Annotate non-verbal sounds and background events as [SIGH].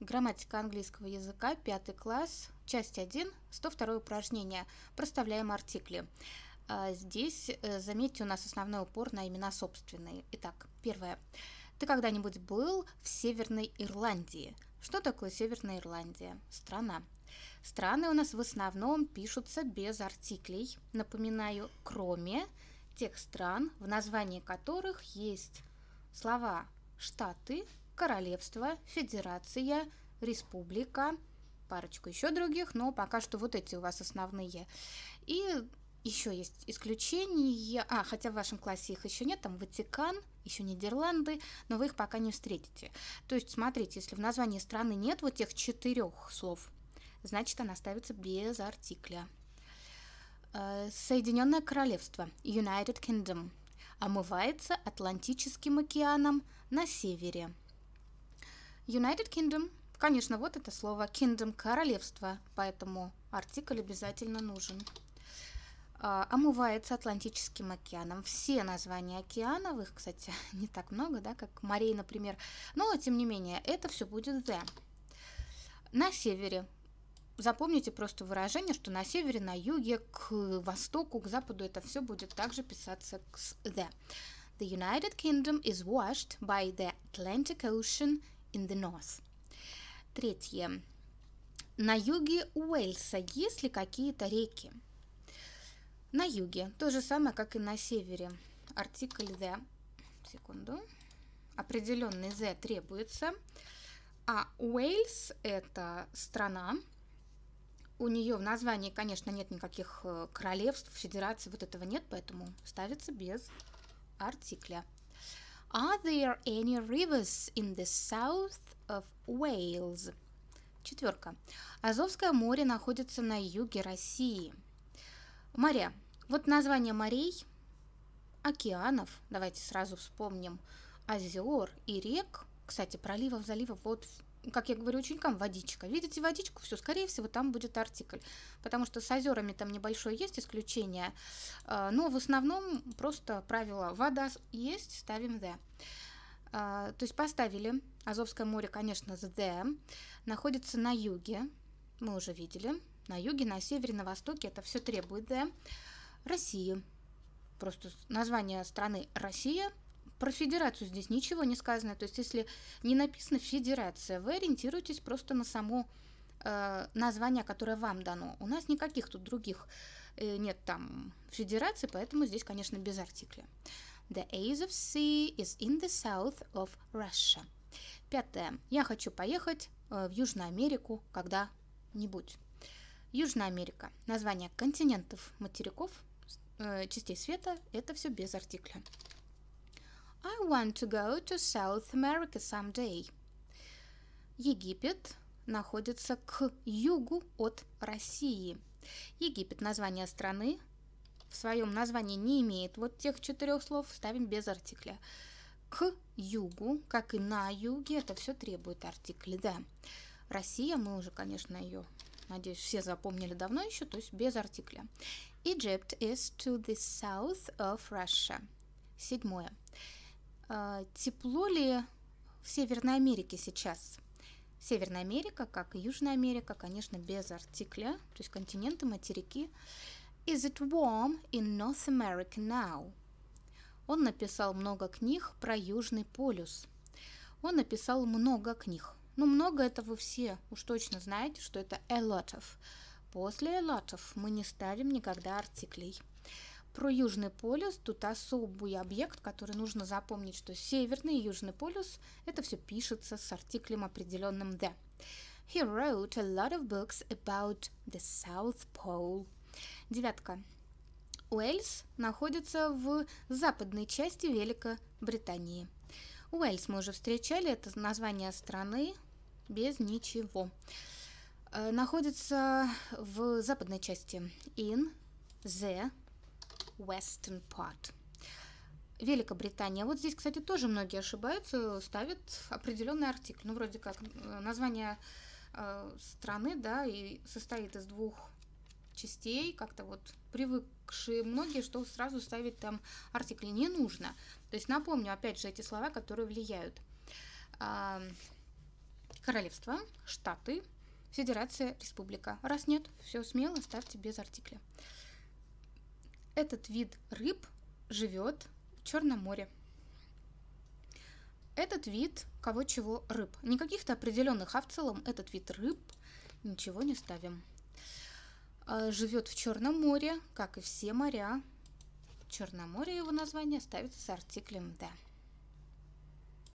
Грамматика английского языка, пятый класс, часть 1, 102 упражнение. Проставляем артикли. А, здесь, э, заметьте, у нас основной упор на имена собственные. Итак, первое. Ты когда-нибудь был в Северной Ирландии? Что такое Северная Ирландия? Страна. Страны у нас в основном пишутся без артиклей. Напоминаю, кроме тех стран, в названии которых есть слова «штаты», королевство, федерация, республика, парочку еще других, но пока что вот эти у вас основные. И еще есть исключения, а, хотя в вашем классе их еще нет, там Ватикан, еще Нидерланды, но вы их пока не встретите. То есть, смотрите, если в названии страны нет вот тех четырех слов, значит, она ставится без артикля. Э, Соединенное Королевство, United Kingdom, омывается Атлантическим океаном на севере – United Kingdom. Конечно, вот это слово kingdom – королевство, поэтому артикль обязательно нужен. А, омывается Атлантическим океаном. Все названия океанов, их, кстати, [LAUGHS] не так много, да, как морей, например. Но, тем не менее, это все будет the. На севере запомните просто выражение, что на севере, на юге, к востоку, к западу это все будет также писаться с the. The United Kingdom is washed by the Atlantic Ocean in the north. Третье. На юге Уэльса есть ли какие-то реки? На юге. То же самое, как и на севере. Артикль the. Секунду. Определенный the требуется. А Уэльс – это страна. У нее в названии, конечно, нет никаких э, королевств, федераций, вот этого нет, поэтому ставится без артикля. Are there any rivers in the south of Wales? Четверка. Азовское море находится на юге России. Моря. Вот название морей, океанов, давайте сразу вспомним, озер и рек, кстати, проливов, заливов, вот как я говорю ученикам, водичка. Видите водичку, все, скорее всего, там будет артикль. Потому что с озерами там небольшое есть исключение. А, но в основном просто правило вода есть, ставим the. А, то есть поставили. Азовское море, конечно, the. Находится на юге. Мы уже видели. На юге, на севере, на востоке. Это все требует the. Россия. Просто название страны Россия – про федерацию здесь ничего не сказано. То есть, если не написано федерация, вы ориентируетесь просто на само э, название, которое вам дано. У нас никаких тут других э, нет там федерации, поэтому здесь, конечно, без артикля. The Azov Sea is in the south of Russia. Пятое. Я хочу поехать э, в Южную Америку когда-нибудь. Южная Америка. Название континентов, материков, э, частей света. Это все без артикля. I want to go to South America someday. Египет находится к югу от России. Египет – название страны. В своем названии не имеет вот тех четырех слов, ставим без артикля. К югу, как и на юге, это все требует артикля, да. Россия, мы уже, конечно, ее, надеюсь, все запомнили давно еще, то есть без артикля. Egypt is to the south of Russia. Седьмое. А, тепло ли в Северной Америке сейчас? Северная Америка, как и Южная Америка, конечно, без артикля, то есть континенты, материки. Is it warm in North America now? Он написал много книг про Южный полюс. Он написал много книг. Ну, много это вы все уж точно знаете, что это a lot of. После a lot of мы не ставим никогда артиклей. Про Южный полюс тут особый объект, который нужно запомнить, что Северный и Южный полюс – это все пишется с артиклем определенным «the». He wrote a lot of books about the South Pole. Девятка. Уэльс находится в западной части Великобритании. Уэльс мы уже встречали, это название страны без ничего. Э, находится в западной части in the Western Part. Великобритания. Вот здесь, кстати, тоже многие ошибаются, ставят определенный артикль. Ну, вроде как, э, название э, страны, да, и состоит из двух частей, как-то вот привыкшие многие, что сразу ставить там артикли не нужно. То есть напомню, опять же, эти слова, которые влияют. А, королевство, штаты, федерация, республика. Раз нет, все смело, ставьте без артикля. Этот вид рыб живет в Черном море. Этот вид кого чего рыб. никаких то определенных, а в целом этот вид рыб ничего не ставим. А, живет в Черном море, как и все моря. Черноморье его название ставится с артиклем да.